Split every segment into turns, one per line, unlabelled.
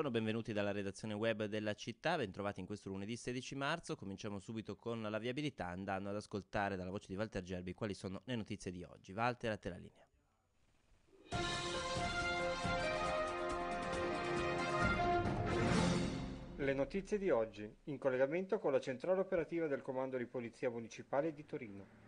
Buongiorno, benvenuti dalla redazione web della città, bentrovati in questo lunedì 16 marzo. Cominciamo subito con la viabilità andando ad ascoltare dalla voce di Walter Gerbi quali sono le notizie di oggi. Walter, a te la linea. Le notizie di oggi, in collegamento con la centrale operativa del Comando di Polizia Municipale di Torino.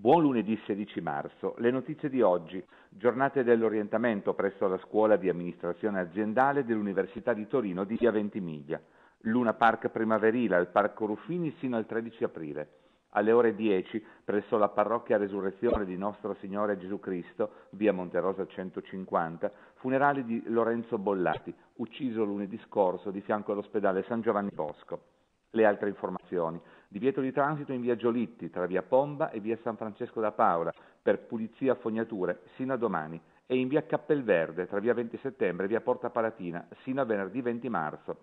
Buon lunedì 16 marzo. Le notizie di oggi. Giornate dell'orientamento presso la scuola di amministrazione aziendale dell'Università di Torino di Via Ventimiglia. Luna Park primaverile al Parco Ruffini sino al 13 aprile. Alle ore 10 presso la parrocchia Resurrezione di Nostro Signore Gesù Cristo, via Monterosa 150, funerali di Lorenzo Bollati, ucciso lunedì scorso di fianco all'ospedale San Giovanni Bosco. Le altre informazioni Divieto di transito in via Giolitti, tra via Pomba e via San Francesco da Paola, per pulizia fognature, sino a domani, e in via Cappelverde, tra via 20 settembre e via Porta Palatina, sino a venerdì 20 marzo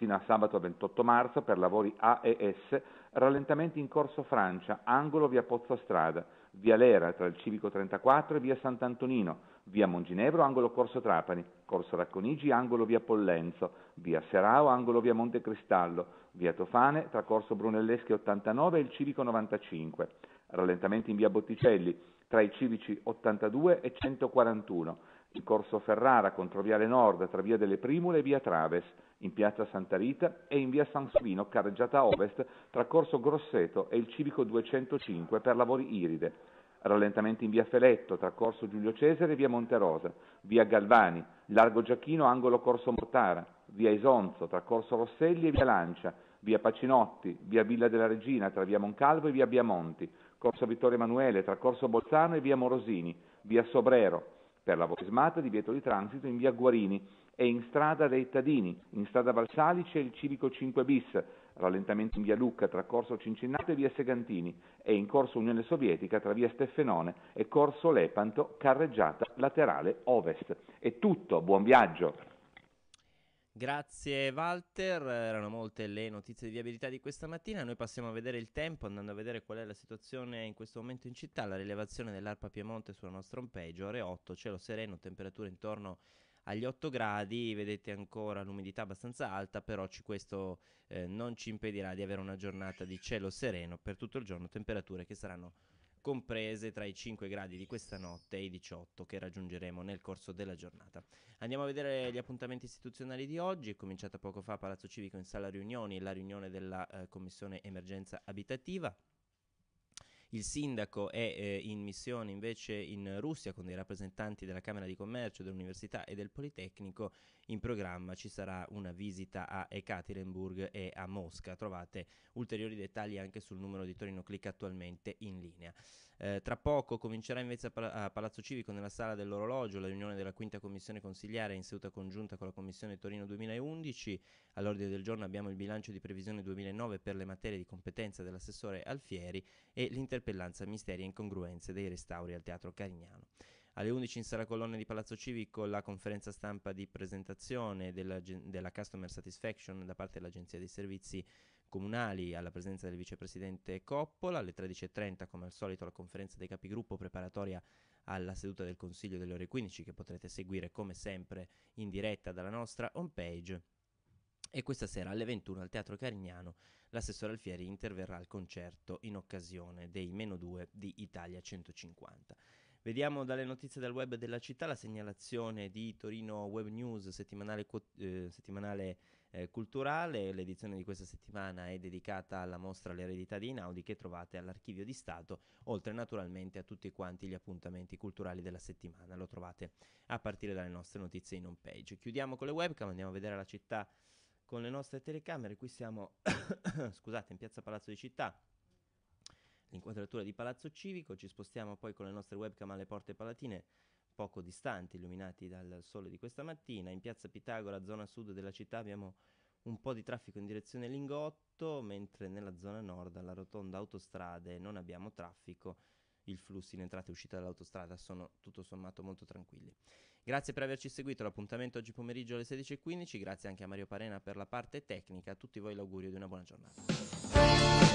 sino a sabato 28 marzo per lavori AES, rallentamenti in corso Francia, angolo via Pozzo Strada, via Lera tra il Civico 34 e via Sant'Antonino, via Monginevro, angolo Corso Trapani, Corso Racconigi, angolo via Pollenzo, via Serao, angolo via Montecristallo, via Tofane, tra Corso Brunelleschi 89 e il Civico 95. Rallentamenti in via Botticelli, tra i civici 82 e 141, il Corso Ferrara, contro Viale Nord, tra via delle Primule e via Traves, in piazza Santa Rita e in via San Svino, carreggiata ovest, tra Corso Grosseto e il Civico 205 per lavori iride rallentamenti in via Feletto, tra Corso Giulio Cesare e via Monterosa, via Galvani, Largo Giacchino, angolo Corso Mortara, via Isonzo, tra Corso Rosselli e via Lancia, via Pacinotti, via Villa della Regina, tra via Moncalvo e via Biamonti, Corso Vittorio Emanuele, tra Corso Bolzano e via Morosini, via Sobrero, per la di Vieto di transito in via Guarini, e in strada dei Tadini. in strada Valsalice il civico 5 bis, rallentamento in via Lucca tra corso Cincinnato e via Segantini e in corso Unione Sovietica tra via Steffenone e corso Lepanto, carreggiata laterale ovest. È tutto, buon viaggio!
Grazie Walter, erano molte le notizie di viabilità di questa mattina, noi passiamo a vedere il tempo andando a vedere qual è la situazione in questo momento in città, la rilevazione dell'Arpa Piemonte sulla nostra homepage, ore 8, cielo sereno, temperature intorno a agli 8 gradi vedete ancora l'umidità abbastanza alta, però ci, questo eh, non ci impedirà di avere una giornata di cielo sereno per tutto il giorno, temperature che saranno comprese tra i 5 gradi di questa notte e i 18 che raggiungeremo nel corso della giornata. Andiamo a vedere gli appuntamenti istituzionali di oggi, è cominciata poco fa a Palazzo Civico in sala riunioni la riunione della eh, Commissione Emergenza Abitativa il sindaco è eh, in missione invece in Russia con dei rappresentanti della Camera di Commercio, dell'Università e del Politecnico. In programma ci sarà una visita a Ekaterinburg e a Mosca. Trovate ulteriori dettagli anche sul numero di Torino Click attualmente in linea. Eh, tra poco comincerà invece a, Pal- a, Palazzo Civico nella sala dell'orologio la riunione della quinta commissione consigliare in seduta congiunta con la commissione Torino 2011. All'ordine del giorno abbiamo il bilancio di previsione 2009 per le materie di competenza dell'assessore Alfieri e l'interpellanza misteri e incongruenze dei restauri al Teatro Carignano. Alle 11 in sala colonna di Palazzo Civico la conferenza stampa di presentazione della, della Customer Satisfaction da parte dell'Agenzia dei Servizi comunali alla presenza del vicepresidente Coppola, alle 13.30 come al solito la conferenza dei capigruppo preparatoria alla seduta del Consiglio delle ore 15 che potrete seguire come sempre in diretta dalla nostra homepage. E questa sera alle 21 al Teatro Carignano l'assessore Alfieri interverrà al concerto in occasione dei meno 2 di Italia 150. Vediamo dalle notizie del web della città la segnalazione di Torino Web News settimanale, eh, settimanale eh, culturale. L'edizione di questa settimana è dedicata alla mostra L'eredità di Inaudi che trovate all'Archivio di Stato, oltre naturalmente a tutti quanti gli appuntamenti culturali della settimana. Lo trovate a partire dalle nostre notizie in home page. Chiudiamo con le webcam, andiamo a vedere la città con le nostre telecamere. Qui siamo, scusate, in piazza Palazzo di Città l'inquadratura di Palazzo Civico, ci spostiamo poi con le nostre webcam alle porte palatine poco distanti, illuminati dal sole di questa mattina. In piazza Pitagora, zona sud della città, abbiamo un po' di traffico in direzione Lingotto, mentre nella zona nord, alla rotonda autostrade, non abbiamo traffico. i flussi in entrata e uscita dall'autostrada sono tutto sommato molto tranquilli. Grazie per averci seguito. L'appuntamento oggi pomeriggio alle 16.15. Grazie anche a Mario Parena per la parte tecnica. A tutti voi l'augurio di una buona giornata.